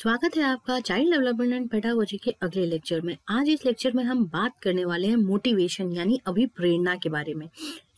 स्वागत है आपका चाइल्ड डेवलपमेंट एंड पेडागोजी के अगले लेक्चर में आज इस लेक्चर में हम बात करने वाले हैं मोटिवेशन यानी अभी प्रेरणा के बारे में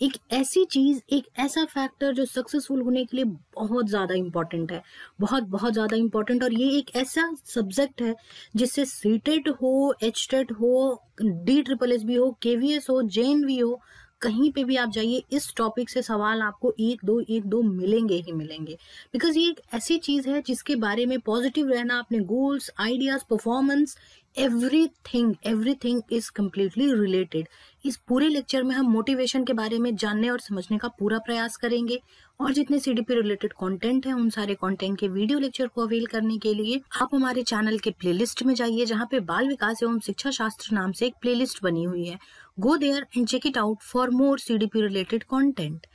एक ऐसी चीज एक ऐसा फैक्टर जो सक्सेसफुल होने के लिए बहुत ज्यादा इंपॉर्टेंट है बहुत बहुत ज्यादा इंपॉर्टेंट और ये एक ऐसा सब्जेक्ट है जिससे सीटेट हो एच हो डी ट्रिपल एस भी हो केवीएस हो जे हो कहीं पे भी आप जाइए इस टॉपिक से सवाल आपको एक दो एक दो मिलेंगे ही मिलेंगे बिकॉज ये एक ऐसी चीज है जिसके बारे में पॉजिटिव रहना अपने goals ideas performance everything everything is completely related इस पूरे लेक्चर में हम मोटिवेशन के बारे में जानने और समझने का पूरा प्रयास करेंगे और जितने C D P related content है उन सारे कॉन्टेंट के वीडियो लेक्चर को अवेल करने के लिए आप हमारे चैनल के प्ले लिस्ट में जाइए जहाँ पे बाल विकास एवं शिक्षा शास्त्र नाम से एक प्ले लिस्ट बनी हुई है go there and check it out for more C D P related content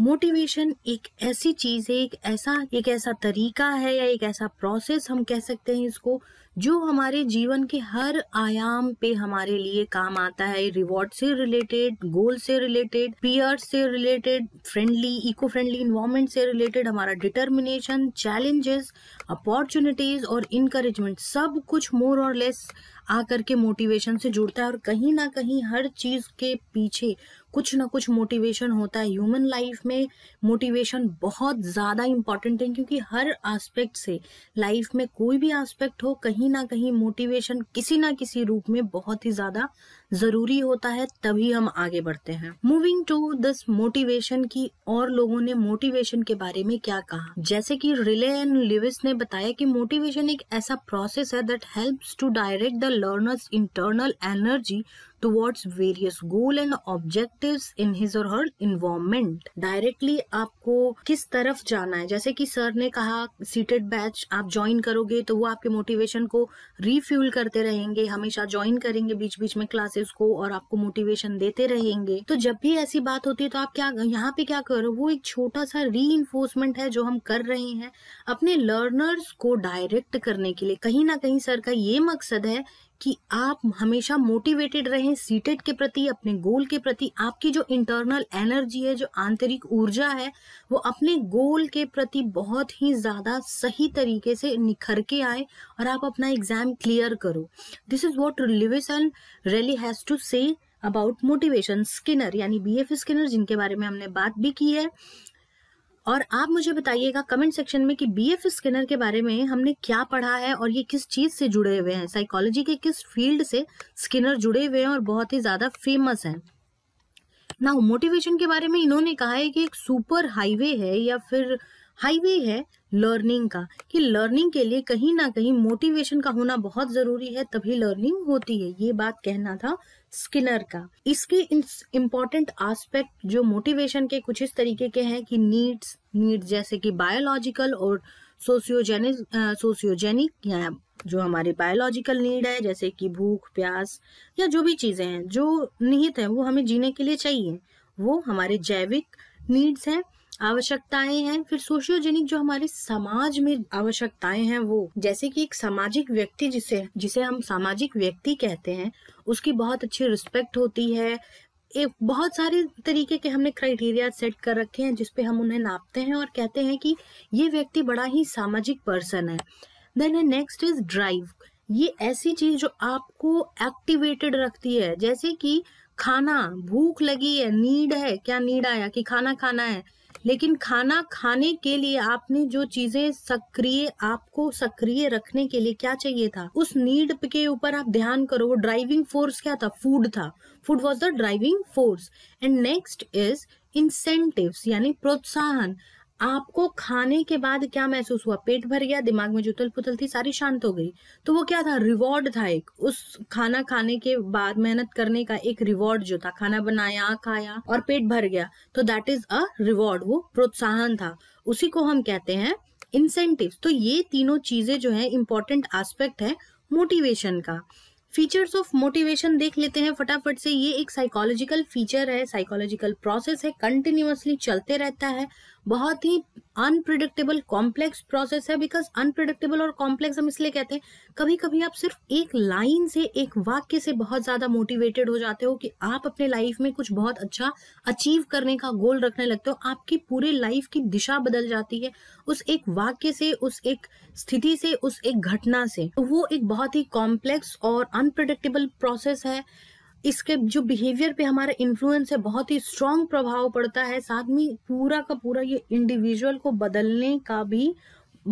motivation एक ऐसी चीज है एक ऐसा एक ऐसा तरीका है या एक ऐसा प्रोसेस हम कह सकते हैं इसको जो हमारे जीवन के हर आयाम पे हमारे लिए काम आता है रिवॉर्ड से रिलेटेड गोल से रिलेटेड पीयर से related friendly eco friendly environment से रिलेटेड हमारा डिटर्मिनेशन चैलेंजेस अपॉर्चुनिटीज और इनकरेजमेंट सब कुछ मोर और लेस आकर के मोटिवेशन से जुड़ता है और कहीं ना कहीं हर चीज के पीछे कुछ ना कुछ मोटिवेशन होता है ह्यूमन लाइफ में मोटिवेशन बहुत ज्यादा इंपॉर्टेंट है क्योंकि हर एस्पेक्ट से लाइफ में कोई भी एस्पेक्ट हो कहीं कहीं ना कहीं मोटिवेशन किसी ना किसी रूप में बहुत ही ज्यादा जरूरी होता है तभी हम आगे बढ़ते हैं मूविंग टू दिस मोटिवेशन की और लोगों ने मोटिवेशन के बारे में क्या कहा जैसे कि रिले एंड लिविस ने बताया कि मोटिवेशन एक ऐसा प्रोसेस है that helps to direct the learners internal energy towards various goal and objectives in his or her environment directly आपको किस तरफ जाना है जैसे कि सर ने कहा सीटेड बैच आप ज्वाइन करोगे तो वो आपके मोटिवेशन को रिफ्यूल करते रहेंगे हमेशा ज्वाइन करेंगे बीच बीच में क्लासेस को और आपको मोटिवेशन देते रहेंगे तो जब भी ऐसी बात होती है तो आप क्या यहाँ पे क्या करो वो एक छोटा सा री है जो हम कर रहे हैं अपने लर्नर्स को डायरेक्ट करने के लिए कहीं ना कहीं सर का ये मकसद है कि आप हमेशा मोटिवेटेड रहें सीटेड के प्रति अपने गोल के प्रति आपकी जो इंटरनल एनर्जी है जो आंतरिक ऊर्जा है वो अपने गोल के प्रति बहुत ही ज़्यादा सही तरीके से निखर के आए और आप अपना एग्जाम क्लियर करो this is what Lewis and Riley has to say about motivation Skinner यानी बी एफ स्किनर जिनके बारे में हमने बात भी की है और आप मुझे बताइएगा कमेंट सेक्शन में कि बीएफ स्किनर के बारे में हमने क्या पढ़ा है और ये किस चीज से जुड़े हुए हैं साइकोलॉजी के किस फील्ड से स्किनर जुड़े हुए हैं और बहुत ही ज्यादा फेमस हैं ना मोटिवेशन के बारे में इन्होंने कहा है कि एक सुपर हाईवे है या फिर हाईवे है लर्निंग का कि लर्निंग के लिए कहीं ना कहीं मोटिवेशन का होना बहुत जरूरी है तभी लर्निंग होती है ये बात कहना था स्किनर का इसके इम्पोर्टेंट आस्पेक्ट जो मोटिवेशन के कुछ इस तरीके के हैं कि नीड्स नीड्स जैसे कि बायोलॉजिकल और सोशियोजेनिक सोशियोजेनिक या जो हमारे बायोलॉजिकल नीड है जैसे कि भूख प्यास या जो भी चीजें हैं जो निहित है वो हमें जीने के लिए चाहिए वो हमारे जैविक नीड्स हैं आवश्यकताएं हैं फिर सोशियोजेनिक जो हमारे समाज में आवश्यकताएं हैं वो जैसे कि एक सामाजिक व्यक्ति जिसे जिसे हम सामाजिक व्यक्ति कहते हैं उसकी बहुत अच्छी रिस्पेक्ट होती है एक बहुत सारे तरीके के हमने क्राइटेरिया सेट कर रखे हैं जिसपे हम उन्हें नापते हैं और कहते हैं कि ये व्यक्ति बड़ा ही सामाजिक पर्सन है देन नेक्स्ट इज ड्राइव ये ऐसी चीज जो आपको एक्टिवेटेड रखती है जैसे कि खाना भूख लगी है नीड है क्या नीड आया कि खाना खाना है लेकिन खाना खाने के लिए आपने जो चीजें सक्रिय आपको सक्रिय रखने के लिए क्या चाहिए था उस नीड के ऊपर आप ध्यान करो वो ड्राइविंग फोर्स क्या था फूड था food was the driving force and next is incentive यानी प्रोत्साहन आपको खाने के बाद क्या महसूस हुआ पेट भर गया दिमाग में जो पुतल थी सारी शांत हो गई तो वो क्या था रिवॉर्ड था एक उस खाना खाने के बाद मेहनत करने का एक रिवॉर्ड जो था खाना बनाया खाया और पेट भर गया तो दैट इज अ रिवॉर्ड वो प्रोत्साहन था उसी को हम कहते हैं इंसेंटिव तो ये तीनों चीजें जो है इंपॉर्टेंट आस्पेक्ट है मोटिवेशन का फीचर्स ऑफ मोटिवेशन देख लेते हैं फटाफट से ये एक साइकोलॉजिकल फीचर है साइकोलॉजिकल प्रोसेस है कंटिन्यूसली चलते रहता है बहुत ही अनप्रिडिक्टेबल कॉम्प्लेक्स प्रोसेस है बिकॉज अनप्रिडिक्टेबल और कॉम्प्लेक्स हम इसलिए कहते हैं कभी कभी आप सिर्फ एक लाइन से एक वाक्य से बहुत ज्यादा मोटिवेटेड हो जाते हो कि आप अपने लाइफ में कुछ बहुत अच्छा अचीव करने का गोल रखने लगते हो आपकी पूरे लाइफ की दिशा बदल जाती है उस एक वाक्य से उस एक स्थिति से उस एक घटना से तो वो एक बहुत ही कॉम्प्लेक्स और अनप्रिडिक्टेबल प्रोसेस है इसके जो बिहेवियर पे हमारा इन्फ्लुएंस है बहुत ही स्ट्रांग प्रभाव पड़ता है साथ में पूरा का पूरा ये इंडिविजुअल को बदलने का भी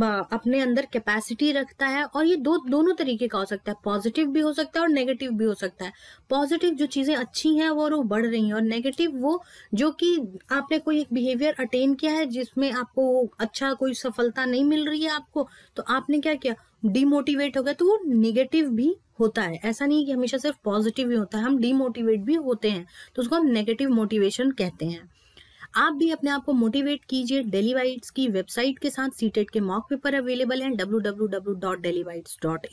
अपने अंदर कैपेसिटी रखता है और ये दो दोनों तरीके का हो सकता है पॉजिटिव भी हो सकता है और नेगेटिव भी हो सकता है पॉजिटिव जो चीजें अच्छी हैं वो वो बढ़ रही हैं और नेगेटिव वो जो कि आपने कोई एक बिहेवियर अटेन किया है जिसमें आपको अच्छा कोई सफलता नहीं मिल रही है आपको तो आपने क्या किया डिमोटिवेट हो गए तो वो निगेटिव भी होता है ऐसा नहीं कि हमेशा सिर्फ पॉजिटिव ही होता है हम डिमोटिवेट भी होते हैं तो उसको हम नेगेटिव मोटिवेशन कहते हैं आप भी अपने आप को मोटिवेट कीजिए डेली वाइट्स की वेबसाइट के साथ सीटेट e के मॉक पेपर अवेलेबल हैं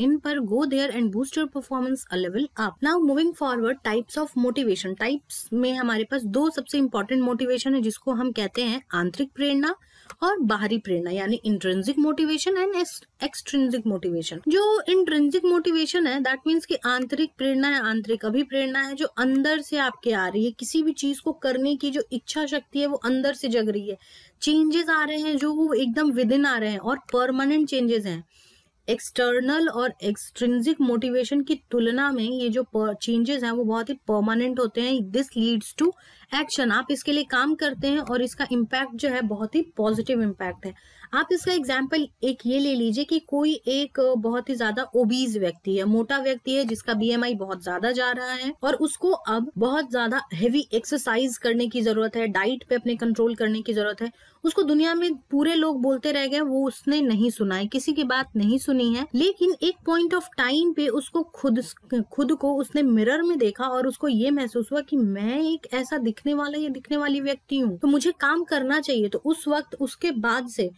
इन पर go there and boost your performance a level up now moving forward types of motivation types में हमारे पास दो सबसे इंपॉर्टेंट मोटिवेशन है जिसको हम कहते हैं आंतरिक प्रेरणा और बाहरी प्रेरणा यानी intrinsic motivation and extrinsic motivation जो इंट्रेंसिक मोटिवेशन है दैट मीन्स की आंतरिक प्रेरणा है आंतरिक अभिप्रेरणा है जो अंदर से आपके आ रही है किसी भी चीज को करने की जो इच्छा शक्ति है वो अंदर से जग रही है चेंजेस आ रहे हैं जो वो एकदम विद इन आ रहे हैं और परमानेंट चेंजेस हैं एक्सटर्नल और एक्सट्रिंजिक मोटिवेशन की तुलना में ये जो चेंजेस हैं वो बहुत ही परमानेंट होते हैं दिस लीड्स टू एक्शन आप इसके लिए काम करते हैं और इसका इम्पैक्ट जो है बहुत ही पॉजिटिव इम्पैक्ट है आप इसका एग्जाम्पल एक ये ले लीजिए कि कोई एक बहुत ही ज्यादा ओबीज व्यक्ति है मोटा व्यक्ति है जिसका बीएमआई बहुत ज्यादा जा रहा है और उसको अब बहुत ज्यादा हेवी एक्सरसाइज करने की जरूरत है डाइट पे अपने कंट्रोल करने की जरूरत है उसको दुनिया में पूरे लोग बोलते रह गए वो उसने नहीं सुना है किसी की बात नहीं सुनी है लेकिन एक पॉइंट ऑफ टाइम पे उसको खुद खुद को उसने मिरर में देखा और उसको ये महसूस हुआ कि मैं एक ऐसा दिखने वाला या दिखने वाली व्यक्ति हूँ तो मुझे काम करना चाहिए तो उस वक्त उसके बाद से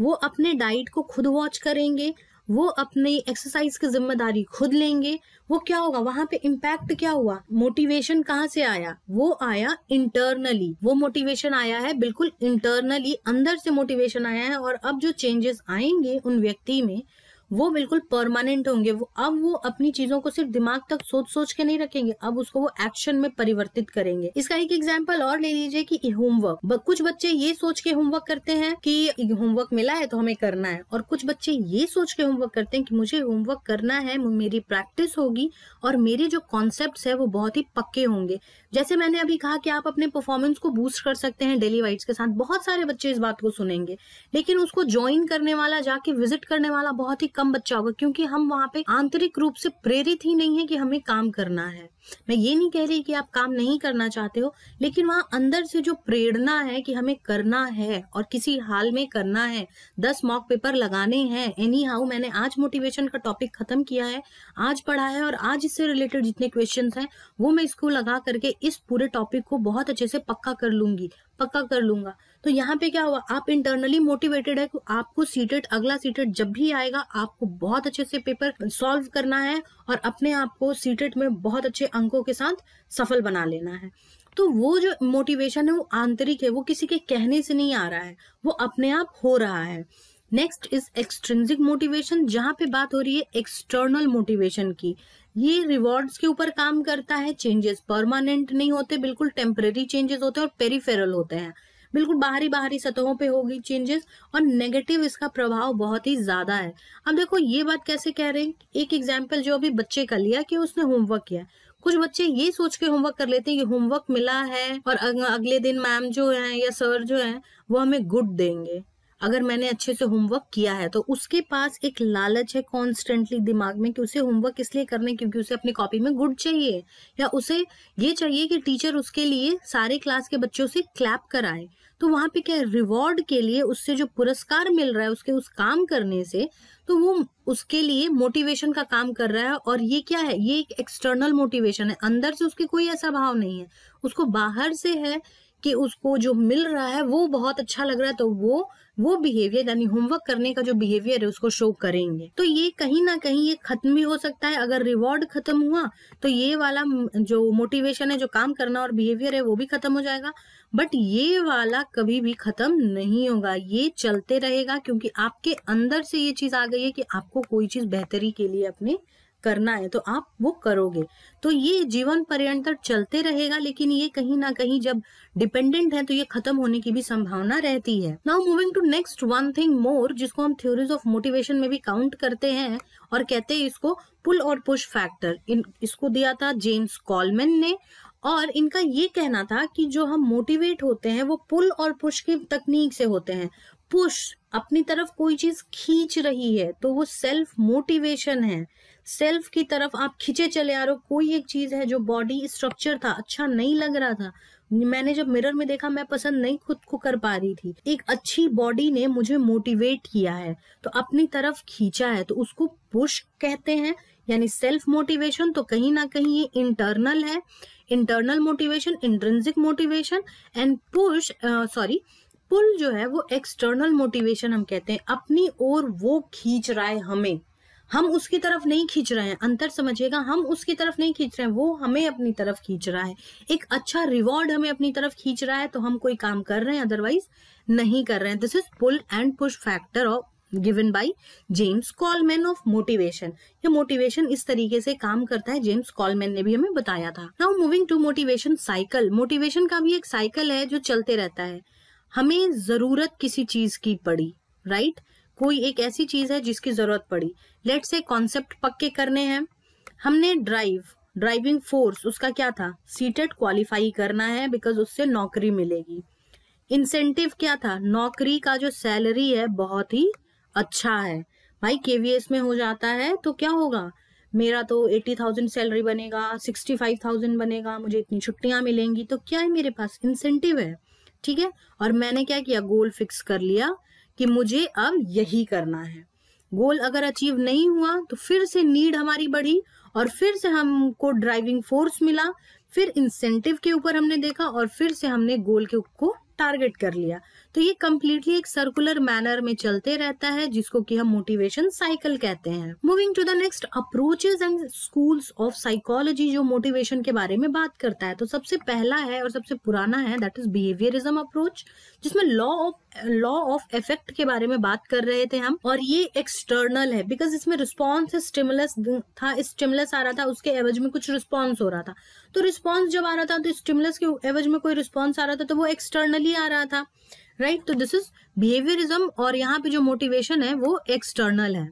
वो अपने डाइट को खुद वॉच करेंगे वो अपने एक्सरसाइज की जिम्मेदारी खुद लेंगे वो क्या होगा वहां पे इम्पैक्ट क्या हुआ मोटिवेशन कहाँ से आया वो आया इंटरनली वो मोटिवेशन आया है बिल्कुल इंटरनली अंदर से मोटिवेशन आया है और अब जो चेंजेस आएंगे उन व्यक्ति में वो बिल्कुल परमानेंट होंगे वो अब वो अपनी चीजों को सिर्फ दिमाग तक सोच सोच के नहीं रखेंगे अब उसको वो एक्शन में परिवर्तित करेंगे इसका एक एग्जाम्पल और ले लीजिए कि होमवर्क कुछ बच्चे ये सोच के होमवर्क करते हैं कि होमवर्क मिला है तो हमें करना है और कुछ बच्चे ये सोच के होमवर्क करते हैं कि मुझे होमवर्क करना है मेरी प्रैक्टिस होगी और मेरे जो कॉन्सेप्ट है वो बहुत ही पक्के होंगे जैसे मैंने अभी कहा कि आप अपने परफॉर्मेंस को बूस्ट कर सकते हैं डेली वाइट्स के साथ बहुत सारे बच्चे इस बात को सुनेंगे लेकिन उसको ज्वाइन करने वाला जाके विजिट करने वाला बहुत ही कम बच्चा होगा क्योंकि हम वहाँ पे आंतरिक रूप से प्रेरित ही नहीं है कि हमें काम करना है मैं ये नहीं कह रही कि आप काम नहीं करना चाहते हो लेकिन वहां अंदर से जो प्रेरणा है कि हमें करना है और किसी हाल में करना है दस मॉक पेपर लगाने हैं एनी हाउ मैंने आज मोटिवेशन का टॉपिक खत्म किया है आज पढ़ा है और आज इससे रिलेटेड जितने क्वेश्चन हैं वो मैं इसको लगा करके इस पूरे टॉपिक को बहुत अच्छे से पक्का कर लूंगी पक्का कर लूंगा तो यहाँ पे क्या हुआ आप इंटरनली मोटिवेटेड है तो आपको सीटेट अगला सीटेट जब भी आएगा आपको बहुत अच्छे से पेपर सॉल्व करना है और अपने आप को सीटेट में बहुत अच्छे अंकों के साथ सफल बना लेना है तो वो जो मोटिवेशन है वो आंतरिक है वो किसी के कहने से नहीं आ रहा है वो अपने आप हो रहा है नेक्स्ट इज एक्सट्रेंसिक मोटिवेशन जहां पे बात हो रही है एक्सटर्नल मोटिवेशन की ये रिवॉर्ड्स के ऊपर काम करता है चेंजेस परमानेंट नहीं होते बिल्कुल टेम्परेरी चेंजेस होते हैं और पेरीफेरल होते हैं बिल्कुल बाहरी बाहरी सतहों पे होगी चेंजेस और नेगेटिव इसका प्रभाव बहुत ही ज्यादा है अब देखो ये बात कैसे कह रहे हैं एक एग्जाम्पल जो अभी बच्चे का लिया कि उसने होमवर्क किया कुछ बच्चे ये सोच के होमवर्क कर लेते हैं कि होमवर्क मिला है और अगले दिन मैम जो है या सर जो है वो हमें गुड देंगे अगर मैंने अच्छे से होमवर्क किया है तो उसके पास एक लालच है कॉन्स्टेंटली दिमाग में कि उसे होमवर्क इसलिए करने क्योंकि उसे अपनी कॉपी में गुड चाहिए या उसे ये चाहिए कि टीचर उसके लिए सारे क्लास के बच्चों से क्लैप कराए तो वहां पे क्या रिवॉर्ड के लिए उससे जो पुरस्कार मिल रहा है उसके उस काम करने से तो वो उसके लिए मोटिवेशन का काम कर रहा है और ये क्या है ये एक एक्सटर्नल मोटिवेशन है अंदर से उसके कोई ऐसा भाव नहीं है उसको बाहर से है कि उसको जो मिल रहा है वो बहुत अच्छा लग रहा है तो वो वो बिहेवियर यानी होमवर्क करने का जो बिहेवियर है उसको शो करेंगे तो ये कहीं ना कहीं ये खत्म भी हो सकता है अगर रिवॉर्ड खत्म हुआ तो ये वाला जो मोटिवेशन है जो काम करना और बिहेवियर है वो भी खत्म हो जाएगा बट ये वाला कभी भी खत्म नहीं होगा ये चलते रहेगा क्योंकि आपके अंदर से ये चीज आ गई है कि आपको कोई चीज बेहतरी के लिए अपने करना है तो आप वो करोगे तो ये जीवन पर्यंत तो चलते रहेगा लेकिन ये कहीं ना कहीं जब डिपेंडेंट है तो ये खत्म होने की भी संभावना रहती है now moving to next one thing more जिसको हम थ्योरीज ऑफ मोटिवेशन में भी काउंट करते हैं और कहते हैं इसको पुल और पुश फैक्टर इन इसको दिया था जेम्स कॉलमेन ने और इनका ये कहना था कि जो हम मोटिवेट होते हैं वो पुल और पुश की तकनीक से होते हैं पुश अपनी तरफ कोई चीज खींच रही है तो वो सेल्फ मोटिवेशन है सेल्फ की तरफ आप खिंचे चले आ रहे हो कोई एक चीज है जो बॉडी स्ट्रक्चर था अच्छा नहीं लग रहा था मैंने जब मिरर में देखा मैं पसंद नहीं खुद को कर पा रही थी एक अच्छी बॉडी ने मुझे मोटिवेट किया है तो अपनी तरफ खींचा है तो उसको पुश कहते हैं यानी सेल्फ मोटिवेशन तो कहीं ना कहीं ये इंटरनल है internal motivation intrinsic motivation and push sorry pull जो है वो एक्सटर्नल मोटिवेशन हम कहते हैं अपनी ओर वो खींच रहा है हमें हम उसकी तरफ नहीं खींच रहे हैं अंतर समझिएगा हम उसकी तरफ नहीं खींच रहे हैं वो हमें अपनी तरफ खींच रहा है एक अच्छा रिवॉर्ड हमें अपनी तरफ खींच रहा है तो हम कोई काम कर रहे हैं अदरवाइज नहीं कर रहे हैं this is pull and push factor of given by James Coleman of motivation ये मोटिवेशन इस तरीके से काम करता है जेम्स कॉलमैन ने भी हमें बताया था now moving to motivation cycle motivation का भी एक साइकिल है जो चलते रहता है हमें जरूरत किसी चीज की पड़ी राइट right? कोई एक ऐसी चीज है जिसकी जरूरत पड़ी लेट से कॉन्सेप्ट पक्के करने हैं हमने ड्राइव ड्राइविंग फोर्स उसका क्या था सीटेट क्वालिफाई करना है बिकॉज उससे नौकरी मिलेगी इंसेंटिव क्या था नौकरी का जो सैलरी है बहुत ही अच्छा है भाई केवीएस में हो जाता है तो क्या होगा मेरा तो एटी थाउजेंड सैलरी बनेगा सिक्सटी फाइव थाउजेंड बनेगा मुझे इतनी छुट्टियां मिलेंगी तो क्या है मेरे पास इंसेंटिव है ठीक है और मैंने क्या किया गोल फिक्स कर लिया कि मुझे अब यही करना है गोल अगर अचीव नहीं हुआ तो फिर से नीड हमारी बढ़ी और फिर से हमको ड्राइविंग फोर्स मिला फिर इंसेंटिव के ऊपर हमने देखा और फिर से हमने गोल के को टारगेट कर लिया तो ये कम्प्लीटली एक सर्कुलर मैनर में चलते रहता है जिसको कि हम मोटिवेशन साइकिल कहते हैं moving to the next approaches and schools of psychology जो मोटिवेशन के बारे में बात करता है तो सबसे पहला है और सबसे पुराना है दैट इज बिहेवियरिज्म अप्रोच जिसमें law of law of effect के बारे में बात कर रहे थे हम और ये एक्सटर्नल है बिकॉज इसमें रिस्पॉन्स स्टिमुलस था स्टिमुलस आ रहा था उसके एवज में कुछ रिस्पॉन्स हो रहा था तो रिस्पॉन्स जब आ रहा था तो स्टिमुलस के एवज में कोई रिस्पॉन्स आ रहा था तो वो एक्सटर्नली आ रहा था राइट तो दिस इज बिहेवियरिज्म और यहाँ पे जो मोटिवेशन है वो एक्सटर्नल है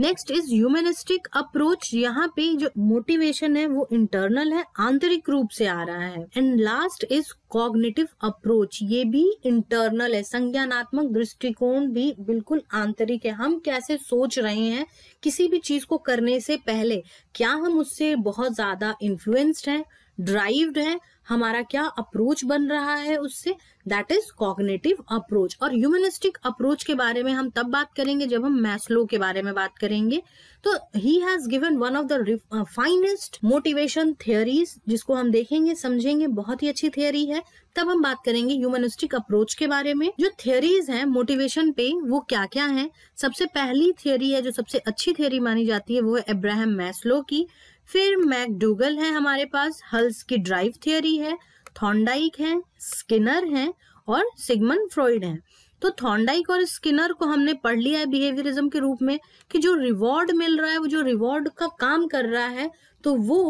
नेक्स्ट इज ह्यूमनिस्टिक अप्रोच यहाँ पे जो मोटिवेशन है वो इंटरनल है आंतरिक रूप से आ रहा है and last is cognitive approach ये भी इंटरनल है संज्ञानात्मक दृष्टिकोण भी बिल्कुल आंतरिक है हम कैसे सोच रहे हैं किसी भी चीज को करने से पहले क्या हम उससे बहुत ज्यादा इन्फ्लुएंस्ड हैं ड्राइव्ड हैं हमारा क्या अप्रोच बन रहा है उससे दैट इज कॉग्नेटिव अप्रोच और ह्यूमनिस्टिक अप्रोच के बारे में हम तब बात करेंगे जब हम मैस्लो के बारे में बात करेंगे तो he has given one of the finest motivation theories जिसको हम देखेंगे समझेंगे बहुत ही अच्छी थियोरी है तब हम बात करेंगे ह्यूमनिस्टिक अप्रोच के बारे में जो थियोरीज हैं मोटिवेशन पे वो क्या क्या हैं सबसे पहली थियोरी है जो सबसे अच्छी थियोरी मानी जाती है वो है एब्राहम मैस्लो की फिर मैकडूगल है हमारे पास हल्स की ड्राइव थियोरी है थॉन्डाइक है स्किनर है और सिगमन फ्रॉइड है तो थॉन्डाइक और स्किनर को हमने पढ़ लिया है बिहेवियरिज्म के रूप में कि जो रिवॉर्ड मिल रहा है वो जो रिवॉर्ड का काम कर रहा है तो वो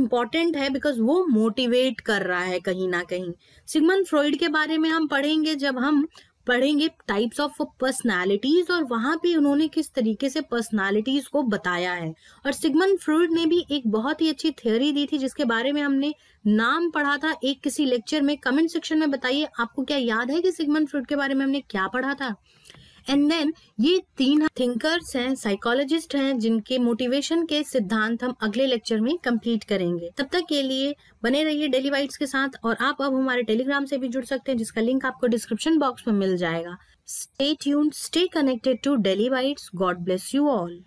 इम्पॉर्टेंट है बिकॉज वो मोटिवेट कर रहा है कहीं ना कहीं सिगमन फ्रॉइड के बारे में हम पढ़ेंगे जब हम पढ़ेंगे टाइप्स ऑफ पर्सनालिटीज और वहां पे उन्होंने किस तरीके से पर्सनालिटीज को बताया है और सिगमन फ्रूड ने भी एक बहुत ही अच्छी थ्योरी दी थी जिसके बारे में हमने नाम पढ़ा था एक किसी लेक्चर में कमेंट सेक्शन में बताइए आपको क्या याद है कि सिगमन फ्रूड के बारे में हमने क्या पढ़ा था एंड देन ये तीन थिंकर्स हैं साइकोलॉजिस्ट हैं जिनके मोटिवेशन के सिद्धांत हम अगले लेक्चर में कंप्लीट करेंगे तब तक के लिए बने रहिए डेली वाइट्स के साथ और आप अब हमारे टेलीग्राम से भी जुड़ सकते हैं जिसका लिंक आपको डिस्क्रिप्शन बॉक्स में मिल जाएगा stay tune stay connected to daily वाइट्स गॉड ब्लेस यू ऑल